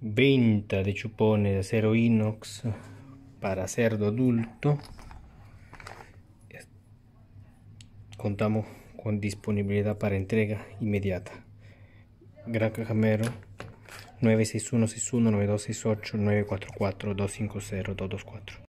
venta de chupones de acero inox para cerdo adulto contamos con disponibilidad para entrega inmediata Gran Cajamero 961 61 9268 944 250 224